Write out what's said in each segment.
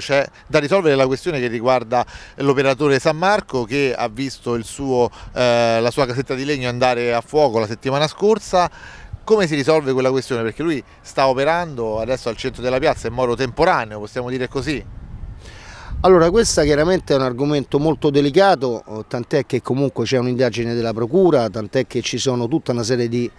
c'è da risolvere la questione che riguarda l'operatore San Marco che ha visto suo, eh, la sua casetta di legno andare a fuoco la settimana scorsa come si risolve quella questione? Perché lui sta operando adesso al centro della piazza in modo temporaneo, possiamo dire così? Allora, questo chiaramente è un argomento molto delicato, tant'è che comunque c'è un'indagine della Procura, tant'è che ci sono tutta una serie di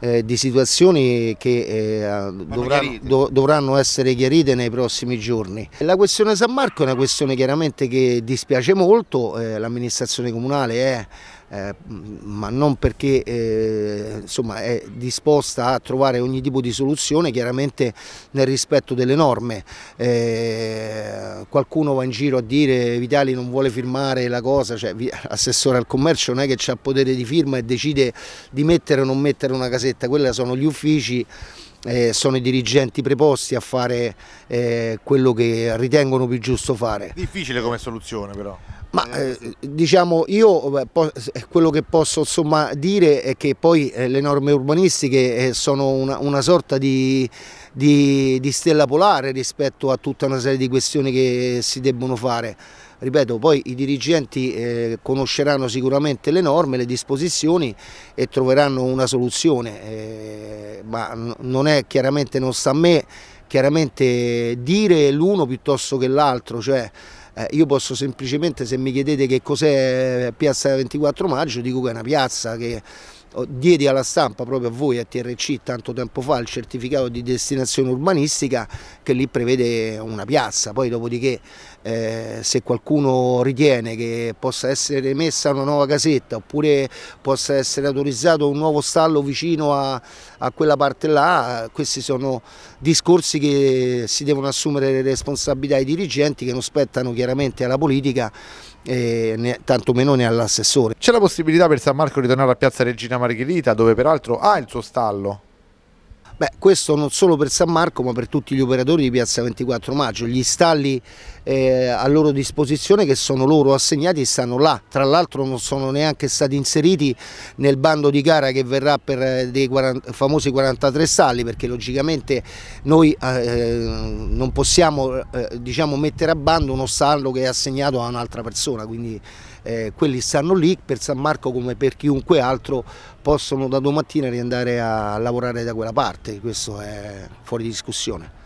eh, di situazioni che eh, dovranno, do, dovranno, essere chiarite nei prossimi giorni. La questione San Marco è una questione chiaramente che dispiace molto, eh, l'amministrazione comunale è eh, eh, ma non perché eh, insomma, è disposta a trovare ogni tipo di soluzione, chiaramente nel rispetto delle norme. Eh, qualcuno va in giro a dire Vitali non vuole firmare la cosa, cioè assessore al commercio non è che ha potere di firma e decide di mettere o non mettere una casetta, quelli sono gli uffici eh, sono i dirigenti preposti a fare eh, quello che ritengono più giusto fare. Difficile come soluzione però. Ma eh, diciamo io eh, eh, quello che posso insomma, dire è che poi eh, le norme urbanistiche sono una, una sorta di, di, di stella polare rispetto a tutta una serie di questioni che si debbono fare ripeto poi i dirigenti eh, conosceranno sicuramente le norme, le disposizioni e troveranno una soluzione eh, ma non è chiaramente non sta a me chiaramente dire l'uno piuttosto che l'altro cioè eh, io posso semplicemente se mi chiedete che cos'è piazza 24 maggio dico che è una piazza che Oh, diedi alla stampa proprio a voi a TRC tanto tempo fa il certificato di destinazione urbanistica che lì prevede una piazza, poi dopodiché eh, se qualcuno ritiene che possa essere messa una nuova casetta oppure possa essere autorizzato un nuovo stallo vicino a, a quella parte là, questi sono discorsi che si devono assumere le responsabilità ai dirigenti che non spettano chiaramente alla politica eh, ne, tantomeno ne all'assessore. C'è la possibilità per San Marco di tornare a Piazza Regina Margherita dove peraltro ha il suo stallo? Beh, questo non solo per San Marco ma per tutti gli operatori di Piazza 24 Maggio, gli stalli eh, a loro disposizione che sono loro assegnati stanno là, tra l'altro non sono neanche stati inseriti nel bando di gara che verrà per eh, dei 40, famosi 43 stalli perché logicamente noi eh, eh, non possiamo eh, diciamo, mettere a bando uno stallo che è assegnato a un'altra persona, quindi eh, quelli stanno lì per San Marco come per chiunque altro possono da domattina riandare a lavorare da quella parte, questo è fuori discussione.